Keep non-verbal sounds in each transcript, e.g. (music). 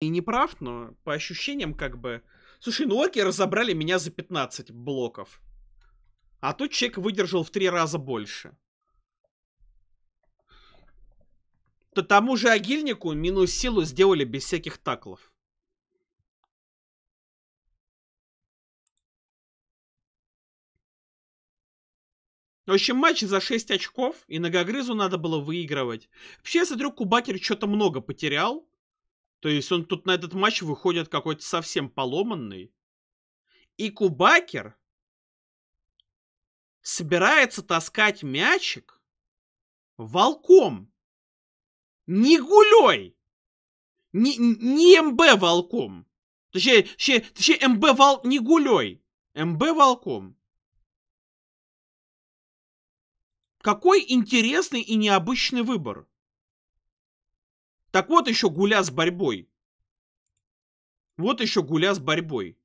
и не прав, но по ощущениям как бы... Слушай, ну орки разобрали меня за 15 блоков. А тут человек выдержал в три раза больше. То тому же агильнику минус силу сделали без всяких таклов. В общем, матч за 6 очков, и Ногогрызу надо было выигрывать. Вообще, я смотрю, Кубакер что-то много потерял. То есть он тут на этот матч выходит какой-то совсем поломанный. И Кубакер собирается таскать мячик волком. Не гулей! Не, не МБ волком. Точнее, точнее, точнее МБ вол... не гулей. МБ волком. Какой интересный и необычный выбор. Так вот еще гуля с борьбой. Вот еще гуля с борьбой.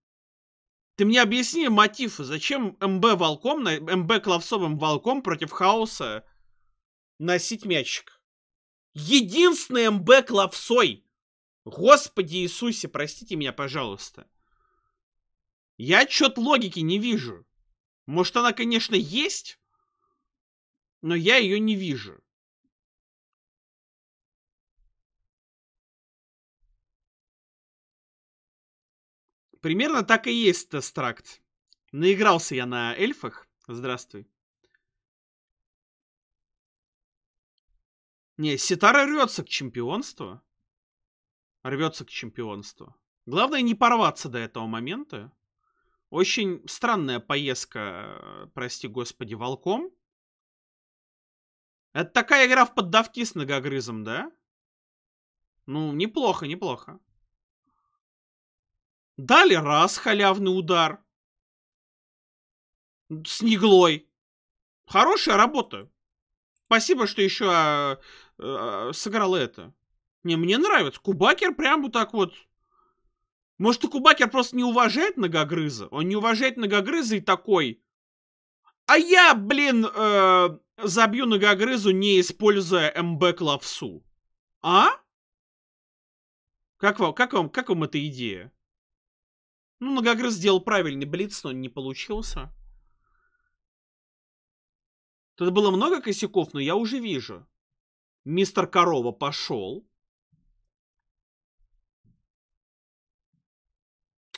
Ты мне объясни мотив, зачем МБ волком, МБ Клавсовым волком против хаоса носить мячик? Единственный МБ Клавсой, Господи Иисусе, простите меня, пожалуйста. Я чё-то логики не вижу. Может, она, конечно, есть, но я ее не вижу. примерно так и есть Тестракт. Наигрался я на эльфах. Здравствуй. Не, Ситара рвется к чемпионству. Рвется к чемпионству. Главное не порваться до этого момента. Очень странная поездка, прости господи, волком. Это такая игра в поддавки с многогрызом, да? Ну, неплохо, неплохо. Дали раз халявный удар. С неглой. Хорошая работа. Спасибо, что еще а, э, а, сыграл это. Не, мне нравится. Кубакер прям вот так вот. Может, и Кубакер просто не уважает Многогрыза? Он не уважает Многогрыза и такой... А я, блин, э, забью Многогрызу, не используя МБ Клавсу. А? Как вам, как вам, как вам эта идея? Ну, многогрыз сделал правильный блиц, но не получился. Тут было много косяков, но я уже вижу. Мистер Корова пошел.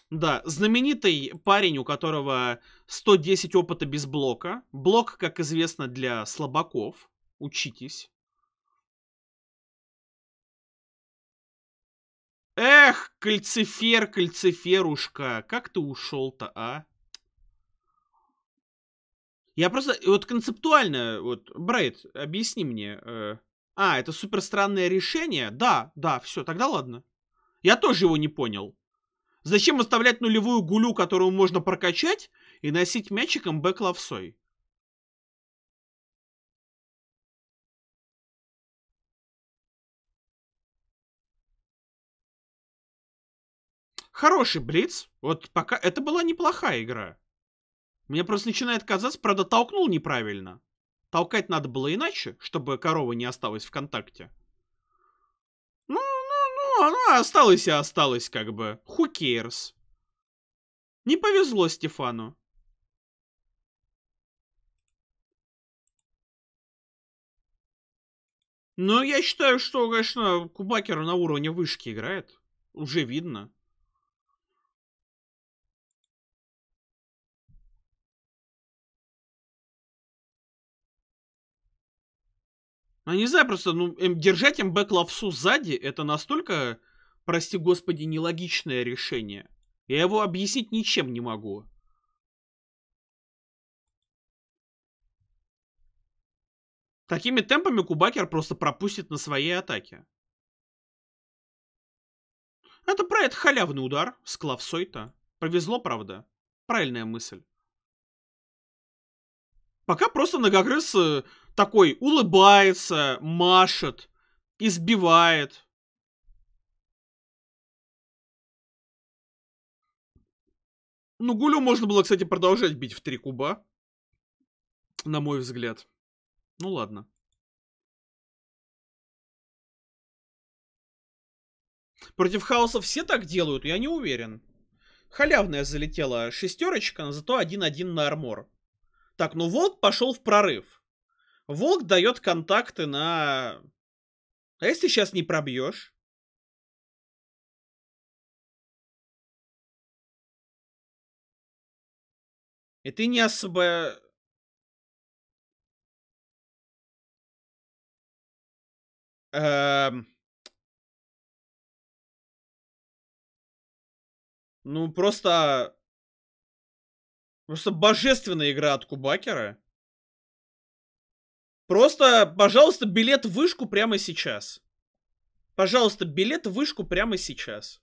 Да, знаменитый парень, у которого 110 опыта без блока. Блок, как известно, для слабаков. Учитесь. Эх, кальцифер, кальциферушка, как ты ушел-то, а? Я просто, вот концептуально, вот, Брейд, объясни мне. Э, а, это супер странное решение? Да, да, все, тогда ладно. Я тоже его не понял. Зачем оставлять нулевую гулю, которую можно прокачать, и носить мячиком бэк-ловсой? Хороший Блиц. Вот пока это была неплохая игра. Мне просто начинает казаться, правда, толкнул неправильно. Толкать надо было иначе, чтобы корова не осталась в контакте. Ну, ну, ну, она осталась и осталась, как бы. Who cares? Не повезло Стефану. Но ну, я считаю, что, конечно, Кубакер на уровне вышки играет. Уже видно. Я а не знаю, просто ну, эм, держать МБ эм Клавсу сзади, это настолько, прости господи, нелогичное решение. Я его объяснить ничем не могу. Такими темпами Кубакер просто пропустит на своей атаке. Это про это халявный удар с Клавсой-то. Повезло, правда. Правильная мысль. Пока просто многогрыз э, такой улыбается, машет, избивает. Ну, Гулю можно было, кстати, продолжать бить в три куба. На мой взгляд. Ну ладно. Против хаоса все так делают, я не уверен. Халявная залетела шестерочка, но зато 1-1 на армор. Так, ну вот пошел в прорыв. Волк дает контакты на... А если сейчас не пробьешь? И ты не особо... Эм... Ну, просто... Просто божественная игра от Кубакера. Просто, пожалуйста, билет в вышку прямо сейчас. Пожалуйста, билет в вышку прямо сейчас.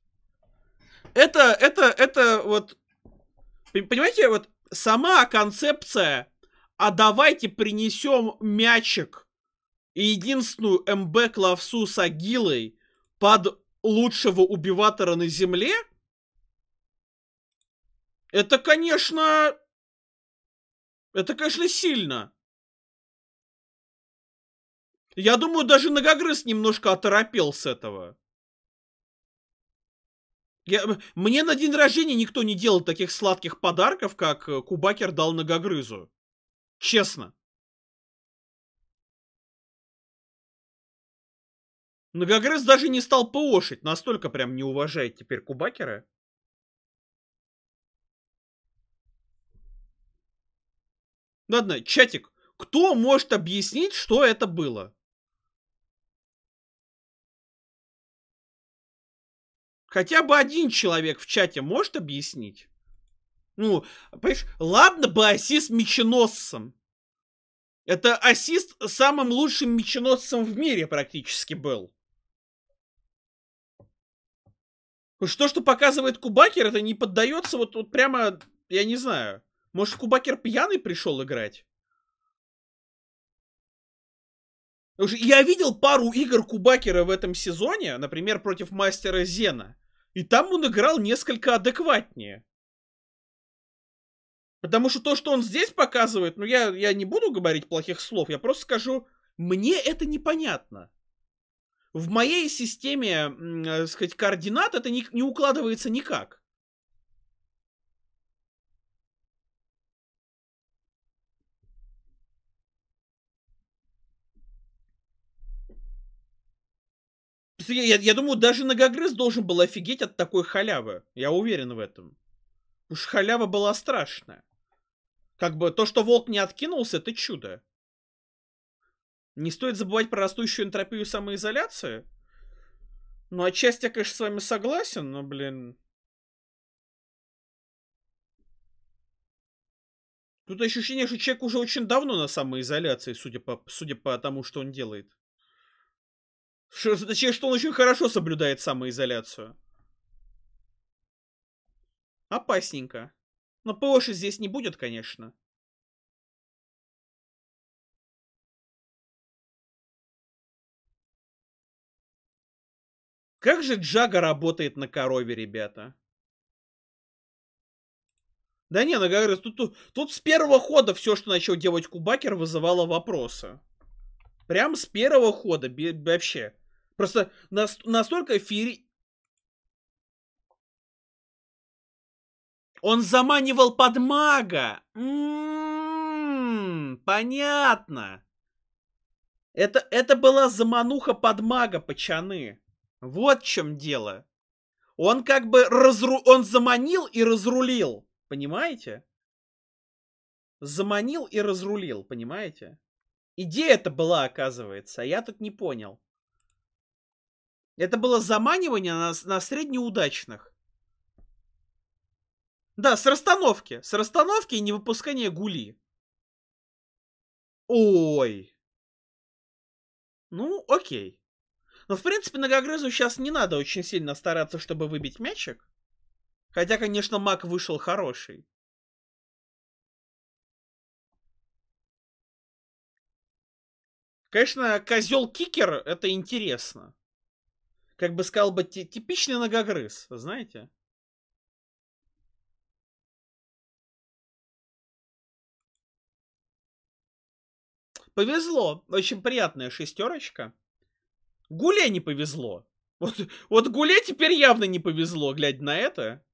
Это, это, это вот... Понимаете, вот сама концепция, а давайте принесем мячик и единственную МБ Клавсу с Агилой под лучшего убиватора на земле, это, конечно... Это, конечно, сильно. Я думаю, даже Ногогрыз немножко оторопел с этого. Я, мне на день рождения никто не делал таких сладких подарков, как э, Кубакер дал Ногогрызу. Честно. Ногогрыз даже не стал поошить, настолько прям не уважает теперь Кубакера. Ладно, чатик, кто может объяснить, что это было? Хотя бы один человек в чате может объяснить? Ну, понимаешь, ладно бы ассист меченосцем. Это ассист самым лучшим меченосцем в мире практически был. Что, что показывает Кубакер, это не поддается вот, вот прямо, я не знаю. Может, Кубакер пьяный пришел играть? Я видел пару игр Кубакера в этом сезоне, например, против Мастера Зена. И там он играл несколько адекватнее. Потому что то, что он здесь показывает, ну я, я не буду говорить плохих слов, я просто скажу, мне это непонятно. В моей системе, э, сказать, координат это не, не укладывается никак. Я, я думаю, даже Ногогрыз должен был офигеть от такой халявы. Я уверен в этом. Уж халява была страшная. Как бы то, что волк не откинулся, это чудо. Не стоит забывать про растущую энтропию самоизоляции. Ну, отчасти я, конечно, с вами согласен, но, блин... Тут ощущение, что человек уже очень давно на самоизоляции, судя по, судя по тому, что он делает. Что, точнее, что он очень хорошо соблюдает самоизоляцию. Опасненько. Но ПОши здесь не будет, конечно. Как же Джага работает на корове, ребята? Да не, ну как тут, тут, тут с первого хода все, что начал делать Кубакер, вызывало вопросы. Прям с первого хода, вообще. Просто нас, настолько Фири... Он заманивал под мага. М-м-м, понятно. Это, это была замануха под мага по Вот в чем дело. Он как бы разру... он заманил и разрулил. Понимаете? Заманил и разрулил, понимаете? Идея это была, оказывается, а я тут не понял. Это было заманивание на, на среднеудачных. Да, с расстановки. С расстановки и не выпускание гули. Ой. Ну, окей. Но, в принципе, многогрызу сейчас не надо очень сильно стараться, чтобы выбить мячик. Хотя, конечно, маг вышел хороший. Конечно, козел кикер это интересно как бы сказал бы, типичный ногогрыз, знаете? Повезло, очень приятная шестерочка. Гуле не повезло. Вот, вот Гуле теперь явно не повезло, глядя на это.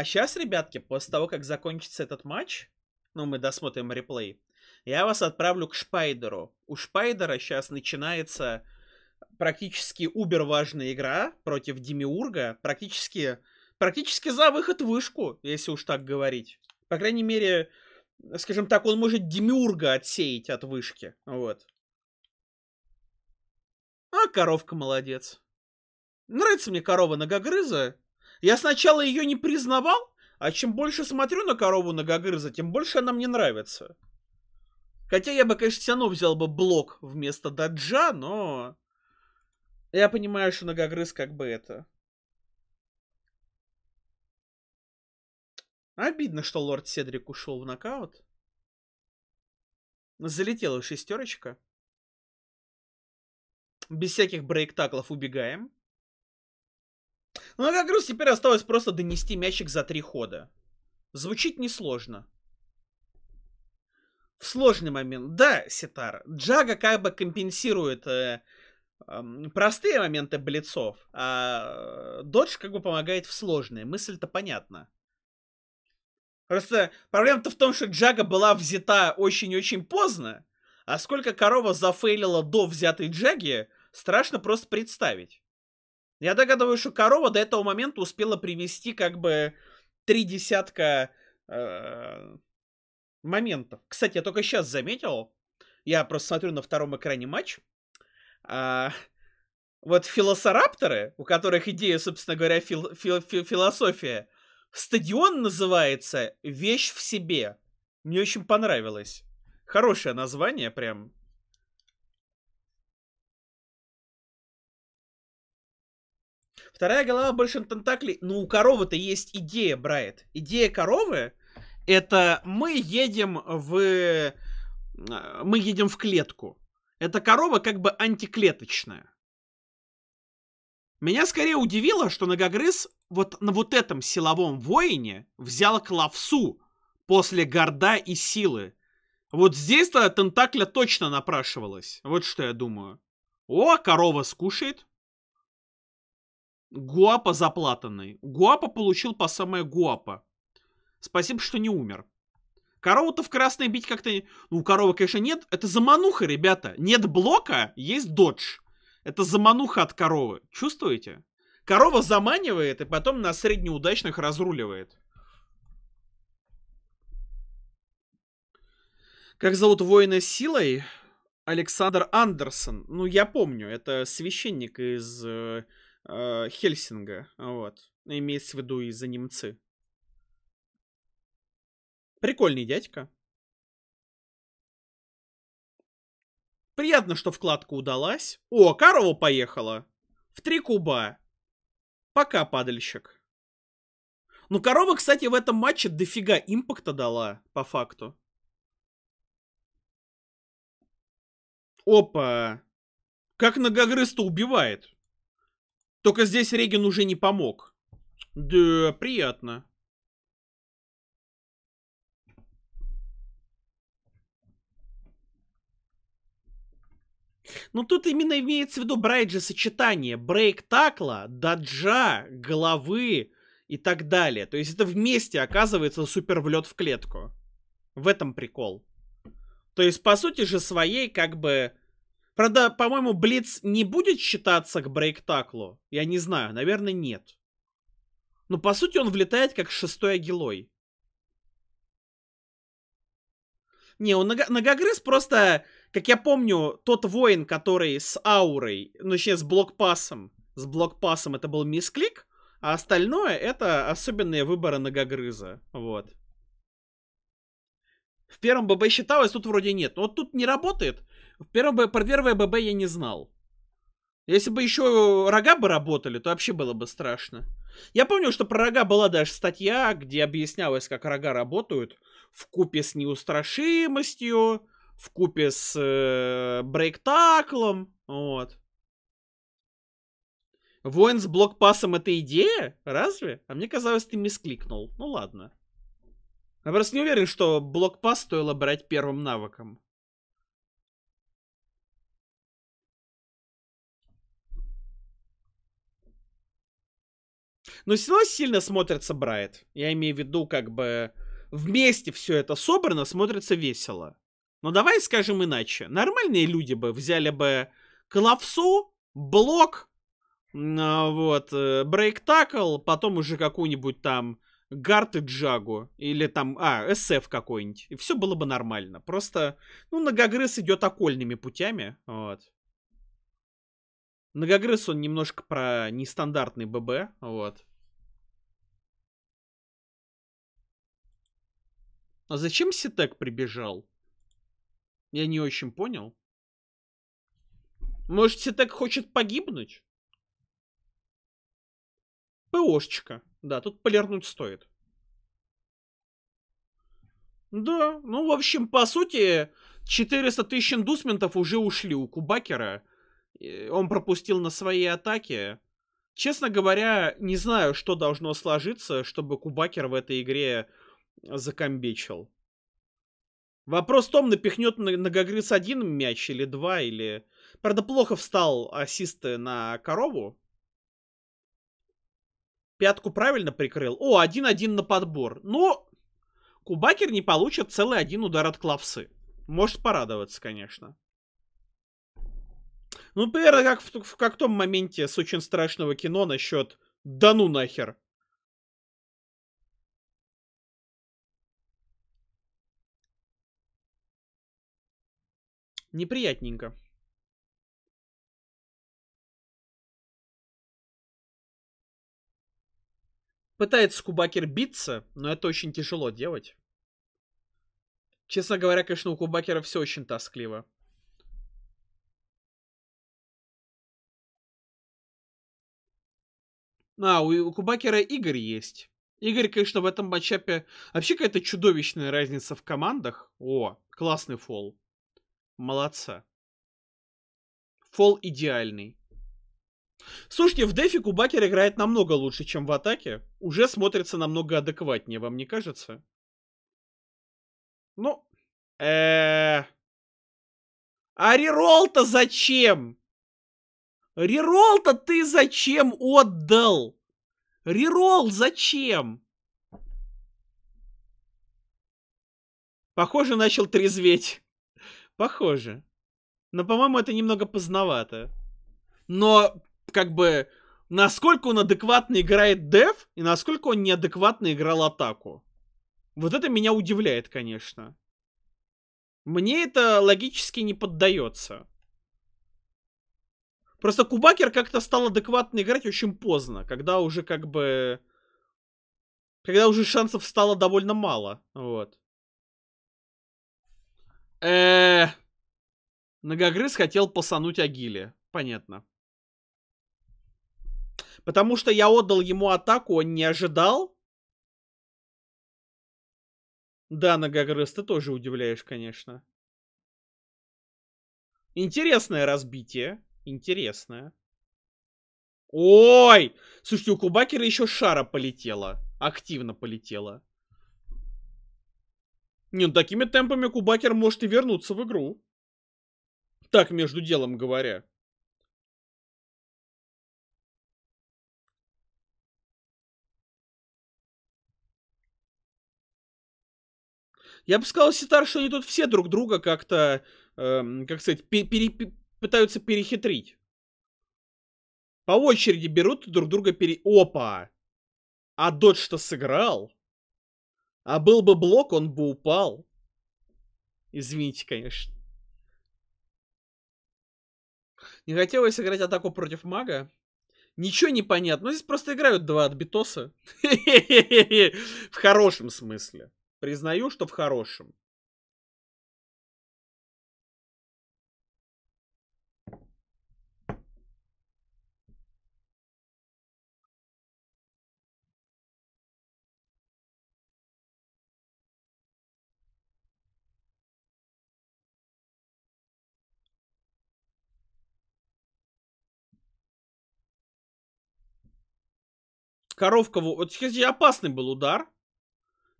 А сейчас, ребятки, после того, как закончится этот матч, ну, мы досмотрим реплей, я вас отправлю к Шпайдеру. У Шпайдера сейчас начинается практически убер важная игра против Демиурга. Практически, практически за выход в вышку, если уж так говорить. По крайней мере, скажем так, он может Демиурга отсеять от вышки. Вот. А коровка молодец. Нравится мне корова ногогрыза. Я сначала ее не признавал, а чем больше смотрю на корову на Гагырза, тем больше она мне нравится. Хотя я бы, конечно, все равно взял бы блок вместо даджа, но... Я понимаю, что Нагагрыз как бы это... Обидно, что лорд Седрик ушел в нокаут. Залетела шестерочка. Без всяких брейк-таклов убегаем. Ну а как груз теперь осталось просто донести мячик за три хода. Звучит несложно. В сложный момент. Да, Ситар. Джага как бы компенсирует э, э, простые моменты блицов, а Додж как бы помогает в сложные. Мысль-то понятна. Просто проблема-то в том, что Джага была взята очень-очень поздно, а сколько корова зафейлила до взятой Джаги, страшно просто представить. Я догадываюсь, что корова до этого момента успела привести как бы три десятка э, моментов. Кстати, я только сейчас заметил, я просто смотрю на втором экране матч, э, вот филосорапторы, у которых идея, собственно говоря, фил, фил, фил, философия, стадион называется «Вещь в себе». Мне очень понравилось. Хорошее название прям. Вторая голова больше на тентаклей. Ну, у коровы-то есть идея, Брайт. Идея коровы — это мы едем в... Э, мы едем в клетку. Эта корова как бы антиклеточная. Меня скорее удивило, что Ногогрыз вот на вот этом силовом воине взял клавсу после горда и силы. Вот здесь-то Тентакля точно напрашивалась. Вот что я думаю. О, корова скушает. Гуапа заплатанный. Гуапа получил по самое Гуапа. Спасибо, что не умер. Корову-то в красное бить как-то... Ну, коровы, конечно, нет. Это замануха, ребята. Нет блока, есть додж. Это замануха от коровы. Чувствуете? Корова заманивает и потом на среднеудачных разруливает. Как зовут воина силой? Александр Андерсон. Ну, я помню, это священник из э, Э, Хельсинга, вот. Ну, имеется в виду из-за немцы. Прикольный дядька. Приятно, что вкладка удалась. О, корова поехала. В три куба. Пока, падальщик. Ну, корова, кстати, в этом матче дофига импакта дала, по факту. Опа. Как многогрыз убивает. Только здесь Реген уже не помог. Да, приятно. Но ну, тут именно имеется в виду Брайджи сочетание брейк-такла, даджа, головы и так далее. То есть это вместе оказывается супер влет в клетку. В этом прикол. То есть, по сути же своей, как бы, Правда, по-моему, Блиц не будет считаться к брейк-таклу. Я не знаю, наверное, нет. Но ну, по сути он влетает как шестой агилой. Не, он нога, ногогрыз просто, как я помню, тот воин, который с аурой, ну, точнее, с блокпасом. С блокпасом это был мисклик, а остальное это особенные выборы ногогрыза. Вот. В первом ББ считалось, тут вроде нет. Но вот тут не работает. В Первом, про первое ББ я не знал. Если бы еще рога бы работали, то вообще было бы страшно. Я помню, что про рога была даже статья, где объяснялось, как рога работают в купе с неустрашимостью, в купе с э, брейктаклом, вот. Воин с блокпасом это идея? Разве? А мне казалось, ты мискликнул. Ну ладно. Я просто не уверен, что блокпас стоило брать первым навыком. Но все равно сильно смотрится Брайт. Я имею в виду, как бы вместе все это собрано, смотрится весело. Но давай скажем иначе. Нормальные люди бы взяли бы Клавсу, Блок, а, вот, э, Брейк Такл, потом уже какую-нибудь там Гарт и Джагу, или там, а, СФ какой-нибудь, и все было бы нормально. Просто, ну, Многогрыз идет окольными путями, вот. Многогрыз он немножко про нестандартный ББ, вот. А зачем Ситек прибежал? Я не очень понял. Может, Ситек хочет погибнуть? ПОшечка. Да, тут полирнуть стоит. Да, ну, в общем, по сути, 400 тысяч индусментов уже ушли у Кубакера. Он пропустил на свои атаки. Честно говоря, не знаю, что должно сложиться, чтобы Кубакер в этой игре закомбечил. Вопрос в том, напихнет Нагагрис один мяч или два, или... Правда, плохо встал ассисты на корову. Пятку правильно прикрыл. О, один-один на подбор. Но Кубакер не получит целый один удар от клавсы. Может порадоваться, конечно. Ну, примерно как в, как в том моменте с очень страшного кино насчет «Да ну нахер!» неприятненько. Пытается Кубакер биться, но это очень тяжело делать. Честно говоря, конечно, у Кубакера все очень тоскливо. А, у, у Кубакера Игорь есть. Игорь, конечно, в этом матчапе... Вообще какая-то чудовищная разница в командах. О, классный фол молодца. Фол идеальный. Слушайте, в дефику Бакер играет намного лучше, чем в атаке. Уже смотрится намного адекватнее, вам не кажется? Ну, э А реролл-то зачем? Реролл-то ты зачем отдал? Реролл зачем? Похоже, начал трезветь. Похоже. Но, по-моему, это немного поздновато. Но, как бы, насколько он адекватно играет деф, и насколько он неадекватно играл атаку. Вот это меня удивляет, конечно. Мне это логически не поддается. Просто Кубакер как-то стал адекватно играть очень поздно, когда уже как бы... Когда уже шансов стало довольно мало, вот э Многогрыз хотел посануть Агиле. Понятно. Потому что я отдал ему атаку, он не ожидал. Да, Нагагрыз, ты тоже удивляешь, конечно. Интересное разбитие. Интересное. Ой! Слушайте, у Кубакера еще шара полетела. Активно полетела. Не, ну такими темпами Кубакер может и вернуться в игру. Так между делом говоря. Я бы сказал, Ситар, что они тут все друг друга как-то, эм, как сказать, пере пере пытаются перехитрить. По очереди берут друг друга пере... Опа! А Додж-то сыграл? А был бы блок, он бы упал. Извините, конечно. Не хотелось играть атаку против мага. Ничего не понятно. Ну, здесь просто играют два отбитоса. (laughs) В хорошем смысле. Признаю, что в хорошем. коровка... Вот опасный был удар.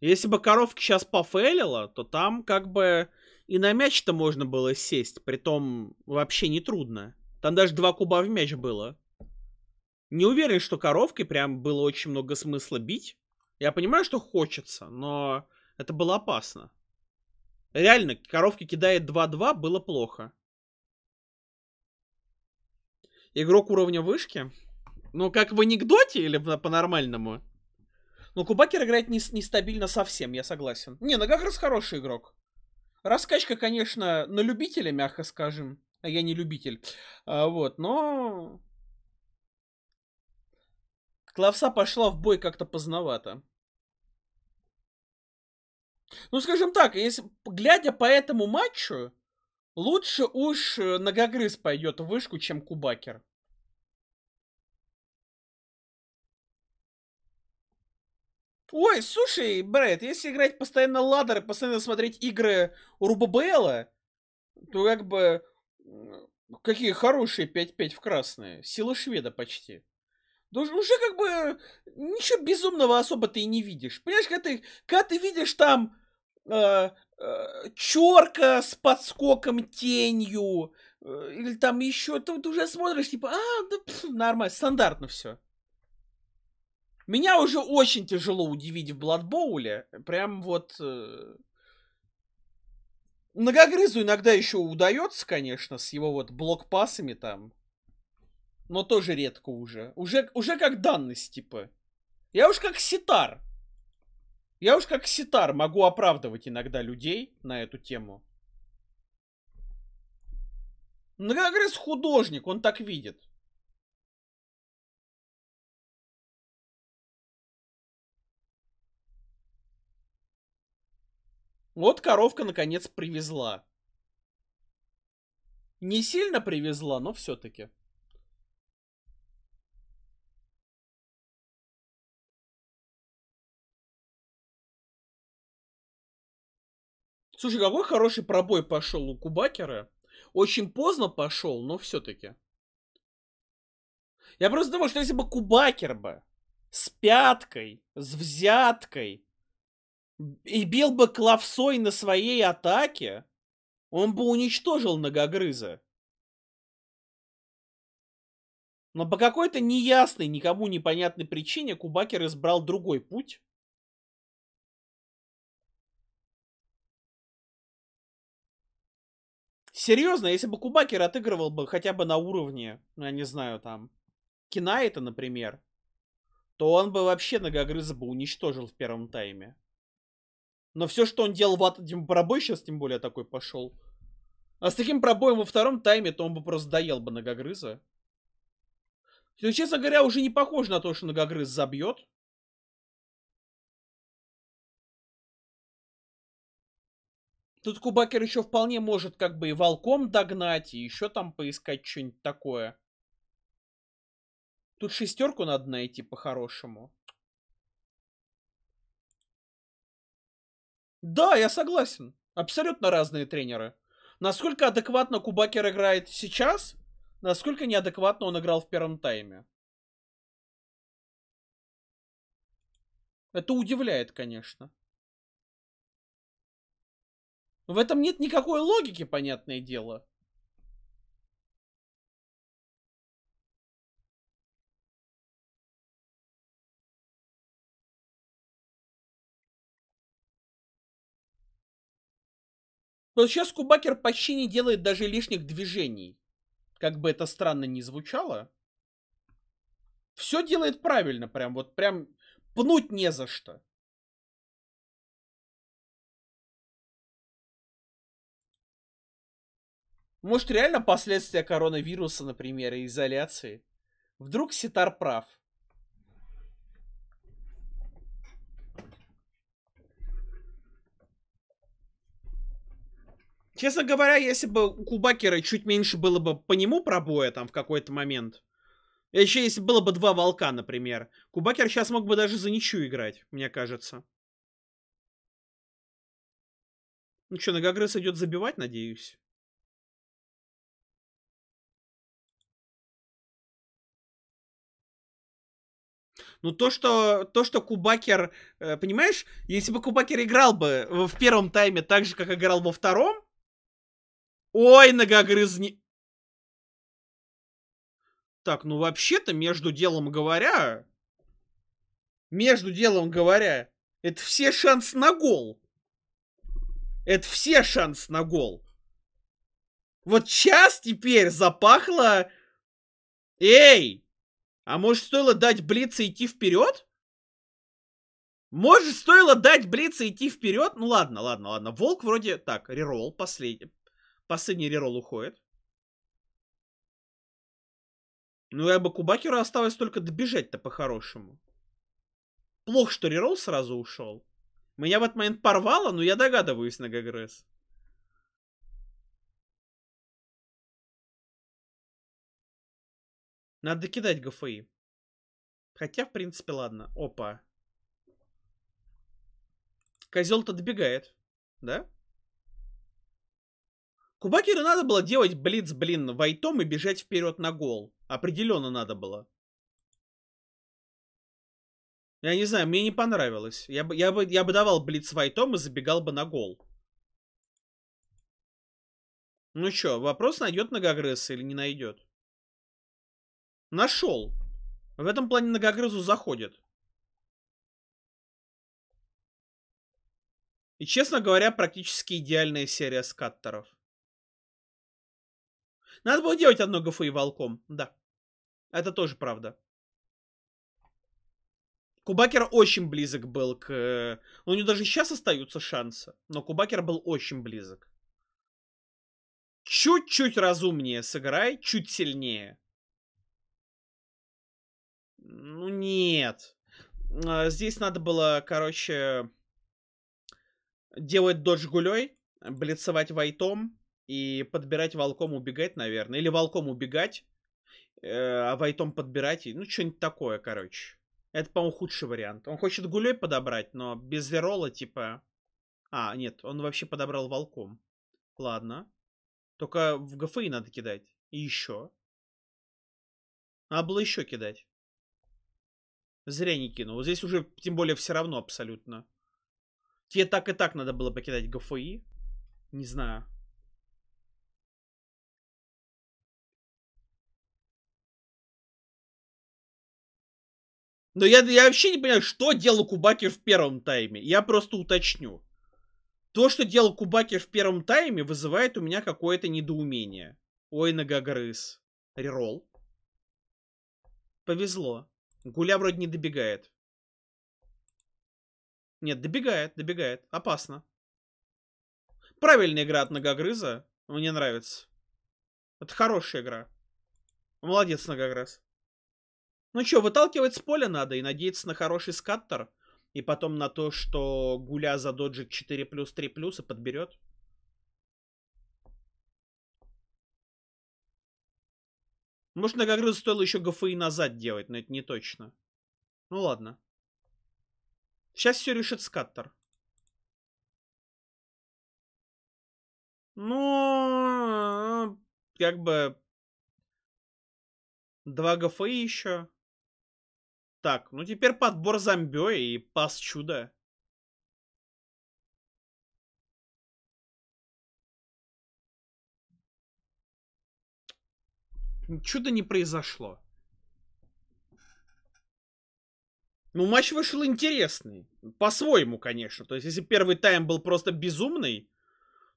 Если бы коровки сейчас пофейлила, то там как бы и на мяч-то можно было сесть. Притом вообще не трудно. Там даже два куба в мяч было. Не уверен, что коровки прям было очень много смысла бить. Я понимаю, что хочется, но это было опасно. Реально, коровки кидает 2-2, было плохо. Игрок уровня вышки. Ну, как в анекдоте или по-нормальному? Ну Кубакер играет не, нестабильно совсем, я согласен. Не, Нагахрос ну, хороший игрок. Раскачка, конечно, на любителя, мягко скажем. А я не любитель. А, вот, но... Клавса пошла в бой как-то поздновато. Ну, скажем так, если, глядя по этому матчу, лучше уж э, Нагогрыз пойдет в вышку, чем Кубакер. Ой, слушай, Брэд, если играть постоянно ладер, постоянно смотреть игры Рубабела, то как бы... Какие хорошие 5-5 в красные. Сила шведа почти. Даже уже как бы ничего безумного особо ты и не видишь. Понимаешь, когда ты, когда ты видишь там э, э, черка с подскоком тенью, э, или там еще, ты, ты уже смотришь, типа, а, да, пф, нормально, стандартно все. Меня уже очень тяжело удивить в Бладбоуле. Э, прям вот... Э... Многогрызу иногда еще удается, конечно, с его вот блокпасами там. Но тоже редко уже. Уже, уже как данность, типа. Я уж как ситар. Я уж как ситар могу оправдывать иногда людей на эту тему. Многогрыз художник, он так видит. Вот коровка наконец привезла. Не сильно привезла, но все-таки. Слушай, какой хороший пробой пошел у Кубакера. Очень поздно пошел, но все-таки. Я просто думаю, что если бы Кубакер бы с пяткой, с взяткой и бил бы клавсой на своей атаке, он бы уничтожил многогрыза. Но по какой-то неясной, никому непонятной причине Кубакер избрал другой путь. Серьезно, если бы Кубакер отыгрывал бы хотя бы на уровне, ну, я не знаю, там, Кинаита, например, то он бы вообще многогрыза бы уничтожил в первом тайме. Но все, что он делал в атаке пробой, сейчас тем более такой пошел. А с таким пробоем во втором тайме, то он бы просто доел бы Ногогрыза. Но, честно говоря, уже не похоже на то, что Ногогрыз забьет. Тут Кубакер еще вполне может как бы и волком догнать, и еще там поискать что-нибудь такое. Тут шестерку надо найти по-хорошему. Да, я согласен. Абсолютно разные тренеры. Насколько адекватно Кубакер играет сейчас, насколько неадекватно он играл в первом тайме. Это удивляет, конечно. В этом нет никакой логики, понятное дело. Но сейчас Кубакер почти не делает даже лишних движений. Как бы это странно ни звучало. Все делает правильно, прям вот прям пнуть не за что. Может, реально последствия коронавируса, например, и изоляции? Вдруг Ситар прав. Честно говоря, если бы у Кубакера чуть меньше было бы по нему пробоя там в какой-то момент. А Еще если было бы два волка, например. Кубакер сейчас мог бы даже за ничью играть, мне кажется. Ну что, Ногогрыз идет забивать, надеюсь? Ну то, что, то, что Кубакер, э, понимаешь, если бы Кубакер играл бы в первом тайме так же, как играл во втором, Ой, многогрызни... Так, ну вообще-то, между делом говоря... Между делом говоря, это все шанс на гол. Это все шанс на гол. Вот час теперь запахло... Эй! А может стоило дать блиц и идти вперед? Может стоило дать блиц и идти вперед? Ну ладно, ладно, ладно. Волк вроде... Так, рерол последний. Последний рерол уходит. Ну я бы Абакубакеру осталось только добежать-то по-хорошему. Плохо, что рерол сразу ушел. Меня в этот момент порвало, но я догадываюсь на Гагресс. Надо кидать ГФИ. Хотя, в принципе, ладно. Опа. Козел-то добегает, да? Кубакеру надо было делать блиц, блин, вайтом и бежать вперед на гол. Определенно надо было. Я не знаю, мне не понравилось. Я бы, я бы, я бы давал блиц вайтом и забегал бы на гол. Ну чё, вопрос, найдет многогрызса или не найдет? Нашел. В этом плане многогрызу заходит. И, честно говоря, практически идеальная серия скаттеров. Надо было делать одно ГФ и волком, да. Это тоже правда. Кубакер очень близок был к... Ну, у него даже сейчас остаются шансы, но Кубакер был очень близок. Чуть-чуть разумнее сыграй, чуть сильнее. Ну нет. А, здесь надо было, короче, делать додж гулей, блицевать вайтом, и подбирать волком убегать, наверное. Или волком убегать, э, а вайтом подбирать. ну, что-нибудь такое, короче. Это, по-моему, худший вариант. Он хочет гулей подобрать, но без зерола, типа... А, нет, он вообще подобрал волком. Ладно. Только в ГФИ надо кидать. И еще. Надо было еще кидать. Зря не кинул. Здесь уже, тем более, все равно абсолютно. Тебе так и так надо было покидать ГФИ. Не знаю. Но я, я вообще не понимаю, что делал Кубакер в первом тайме. Я просто уточню. То, что делал Кубакер в первом тайме, вызывает у меня какое-то недоумение. Ой, ногогрыз. Рерол. Повезло. Гуля вроде не добегает. Нет, добегает, добегает. Опасно. Правильная игра от ногогрыза. Мне нравится. Это хорошая игра. Молодец, ногогрыз. Ну что, выталкивать с поля надо и надеяться на хороший скаттер. И потом на то, что Гуля за доджик 4 плюс 3 плюс и подберет. Может, на Гагрызу стоило еще ГФИ назад делать, но это не точно. Ну ладно. Сейчас все решит скаттер. Ну, э, как бы... Два ГФИ еще. Так, ну теперь подбор зомбё и пас чуда. Чудо не произошло. Ну, матч вышел интересный. По-своему, конечно. То есть, если первый тайм был просто безумный,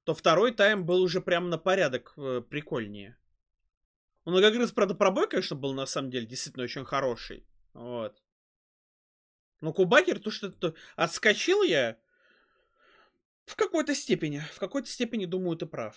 то второй тайм был уже прям на порядок э, прикольнее. У Многогрыз, правда, пробой, конечно, был на самом деле действительно очень хороший. Вот. Ну, Кубакер, то что -то... отскочил я в какой-то степени. В какой-то степени, думаю, ты прав.